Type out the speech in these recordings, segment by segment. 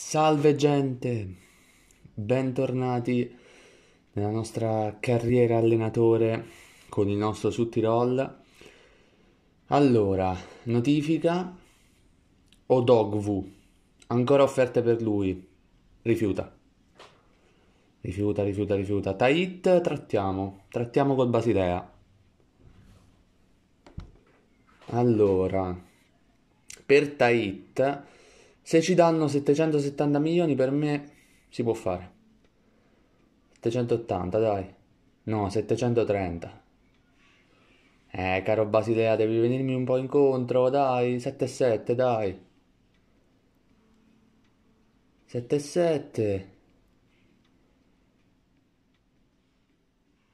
Salve gente, bentornati nella nostra carriera allenatore con il nostro su Tirol. Allora, notifica Odogvu, ancora offerte per lui, rifiuta. Rifiuta, rifiuta, rifiuta. Tait trattiamo, trattiamo col Basilea. Allora, per Tait se ci danno 770 milioni per me si può fare. 780 dai. No, 730. Eh, caro Basilea, devi venirmi un po' incontro, dai, 77, dai. 77.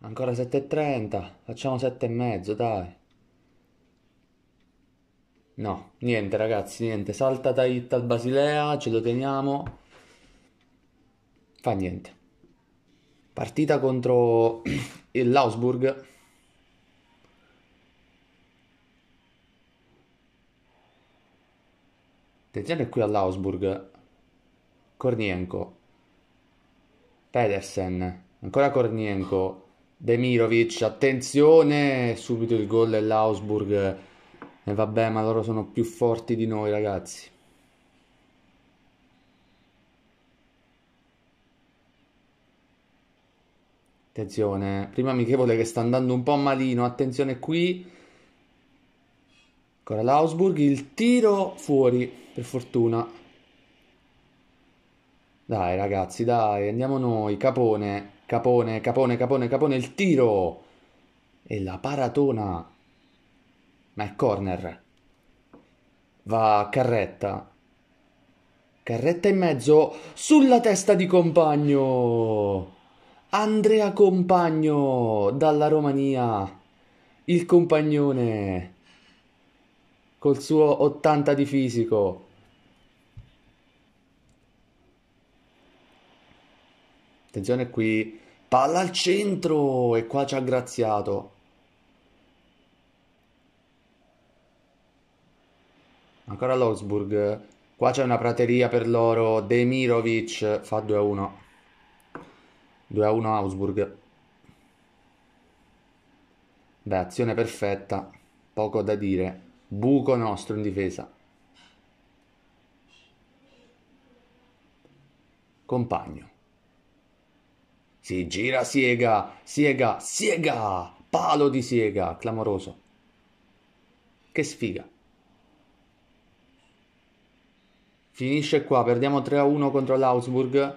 Ancora 7.30, facciamo 7 e mezzo, dai. No, niente ragazzi, niente. Salta dai, al Basilea, ce lo teniamo. Fa niente. Partita contro l'Ausburg. Attenzione qui all'Ausburg. Kornienko. Pedersen. Ancora Kornienko. Demirovic. Attenzione! Subito il gol dell'Ausburg e vabbè, ma loro sono più forti di noi, ragazzi. Attenzione, eh. prima amichevole che sta andando un po' malino, attenzione qui. Ancora l'Ausburg, il tiro fuori, per fortuna. Dai ragazzi, dai, andiamo noi, capone, capone, capone, capone, capone, il tiro! E la paratona ma è corner. Va Carretta. Carretta in mezzo sulla testa di compagno. Andrea Compagno dalla Romania. Il compagnone col suo 80 di fisico. Attenzione qui, palla al centro e qua ci ha graziato. Ancora l'Augsburg. Qua c'è una prateria per loro. Demirovic fa 2 a 1. 2 a 1 Augsburg. Beh, azione perfetta. Poco da dire. Buco nostro in difesa. Compagno. Si gira Siega, Siega, Siega! Palo di Siega, clamoroso. Che sfiga. Finisce qua, perdiamo 3-1 contro l'Augsburg.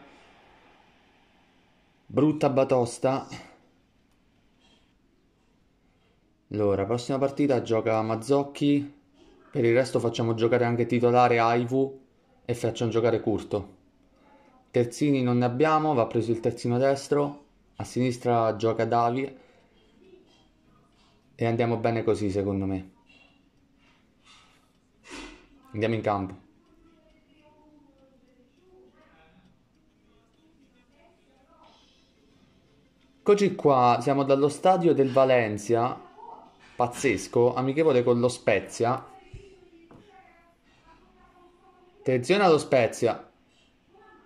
Brutta batosta. Allora, prossima partita gioca Mazzocchi. Per il resto facciamo giocare anche titolare Aivu e facciamo giocare Curto. Terzini non ne abbiamo, va preso il terzino destro. A sinistra gioca Davi. E andiamo bene così, secondo me. Andiamo in campo. Eccoci qua, siamo dallo stadio del Valencia, pazzesco, amichevole con lo Spezia. Attenzione allo Spezia.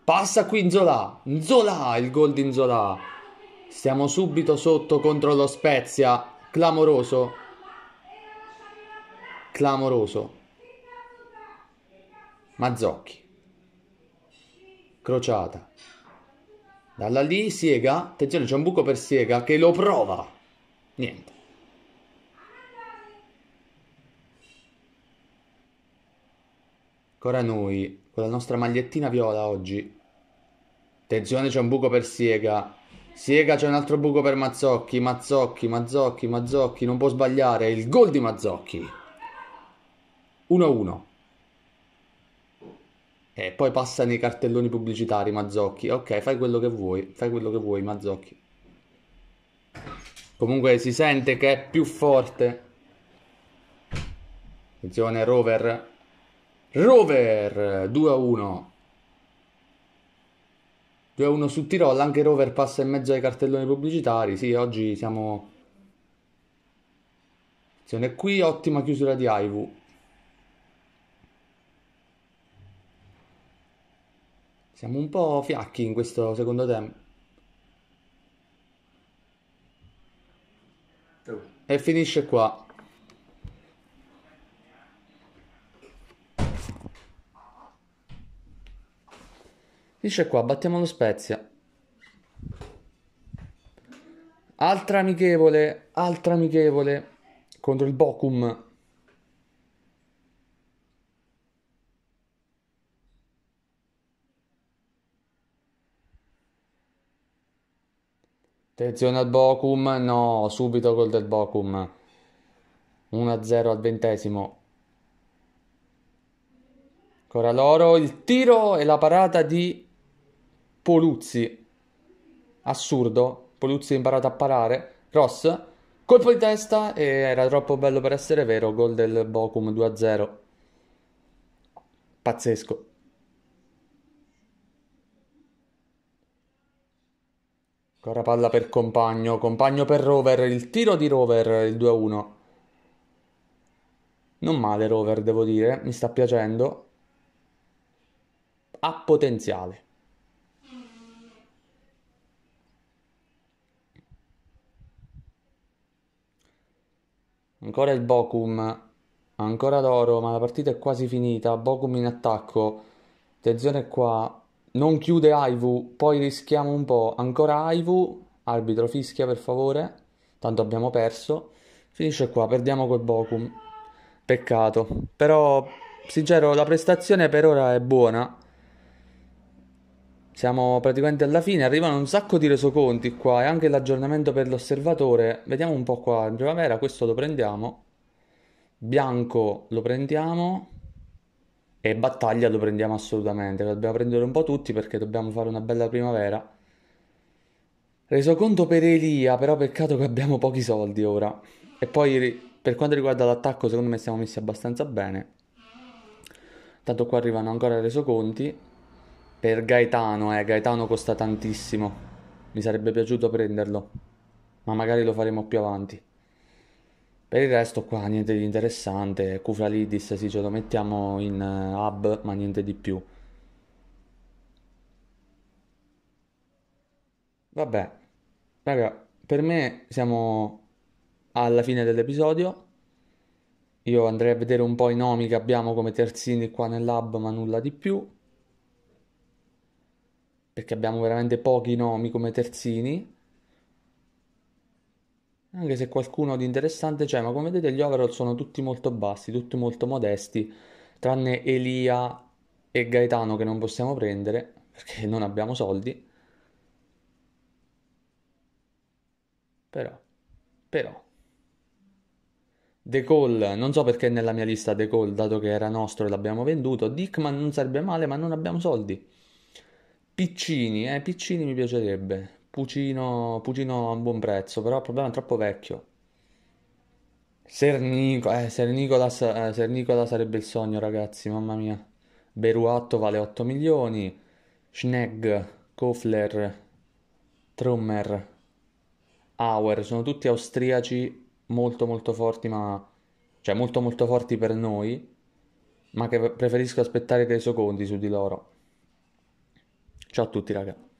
Passa qui Nzola, Nzola, il gol di Nzola. Stiamo subito sotto contro lo Spezia, clamoroso. Clamoroso. Mazzocchi. Crociata. Dalla lì Siega, attenzione c'è un buco per Siega che lo prova. Niente. Ancora noi, con la nostra magliettina viola oggi. Attenzione c'è un buco per Siega. Siega c'è un altro buco per Mazzocchi, Mazzocchi, Mazzocchi, Mazzocchi, non può sbagliare, il gol di Mazzocchi. 1-1. E poi passa nei cartelloni pubblicitari, Mazzocchi. Ok, fai quello che vuoi, fai quello che vuoi, Mazzocchi. Comunque si sente che è più forte. Attenzione, Rover. Rover 2 a 1. 2 a 1 su Tirol, anche Rover passa in mezzo ai cartelloni pubblicitari. Sì, oggi siamo... Attenzione qui, ottima chiusura di Aivu. Siamo un po' fiacchi in questo secondo tempo. E finisce qua. Finisce qua, battiamo lo Spezia. Altra amichevole, altra amichevole contro il Bocum. Attenzione al Bochum, no, subito gol del Bochum. 1-0 al ventesimo. Ancora loro, il tiro e la parata di Poluzzi. Assurdo, Poluzzi ha imparato a parare. Cross, colpo di testa e era troppo bello per essere vero, gol del Bochum 2-0. Pazzesco. Ancora palla per compagno, compagno per Rover, il tiro di Rover, il 2-1. Non male Rover, devo dire, mi sta piacendo. Ha potenziale. Ancora il Bokum, ancora d'oro, ma la partita è quasi finita. Bokum in attacco. Attenzione qua, non chiude Aivu, poi rischiamo un po'. Ancora Aivu, arbitro fischia per favore, tanto abbiamo perso. Finisce qua, perdiamo col Bokum. Peccato, però sincero la prestazione per ora è buona. Siamo praticamente alla fine, arrivano un sacco di resoconti qua e anche l'aggiornamento per l'osservatore. Vediamo un po' qua, in primavera questo lo prendiamo. Bianco lo prendiamo. E battaglia lo prendiamo assolutamente, lo dobbiamo prendere un po' tutti perché dobbiamo fare una bella primavera. Resoconto per Elia, però peccato che abbiamo pochi soldi ora. E poi per quanto riguarda l'attacco, secondo me siamo messi abbastanza bene. Tanto qua arrivano ancora resoconti. Per Gaetano, eh, Gaetano costa tantissimo. Mi sarebbe piaciuto prenderlo, ma magari lo faremo più avanti. Per il resto qua niente di interessante, Kufra Lidis sì ce lo mettiamo in eh, hub ma niente di più. Vabbè, raga, per me siamo alla fine dell'episodio. Io andrei a vedere un po' i nomi che abbiamo come terzini qua nell'hub ma nulla di più. Perché abbiamo veramente pochi nomi come terzini. Anche se qualcuno di interessante c'è, ma come vedete gli overall sono tutti molto bassi, tutti molto modesti, tranne Elia e Gaetano che non possiamo prendere perché non abbiamo soldi. Però, però. De Call, non so perché è nella mia lista De Call, dato che era nostro e l'abbiamo venduto. Dickman non sarebbe male, ma non abbiamo soldi. Piccini, eh, Piccini mi piacerebbe. Pugino, Pugino a un buon prezzo, però il problema è troppo vecchio. Ser, Nico, eh, Ser, Nicolas, eh, Ser Nicola sarebbe il sogno, ragazzi, mamma mia. Beruatto vale 8 milioni. Schnegg, Kofler, Trummer, Auer, sono tutti austriaci molto molto forti, ma... Cioè, molto molto forti per noi, ma che preferisco aspettare i secondi su di loro. Ciao a tutti, ragazzi.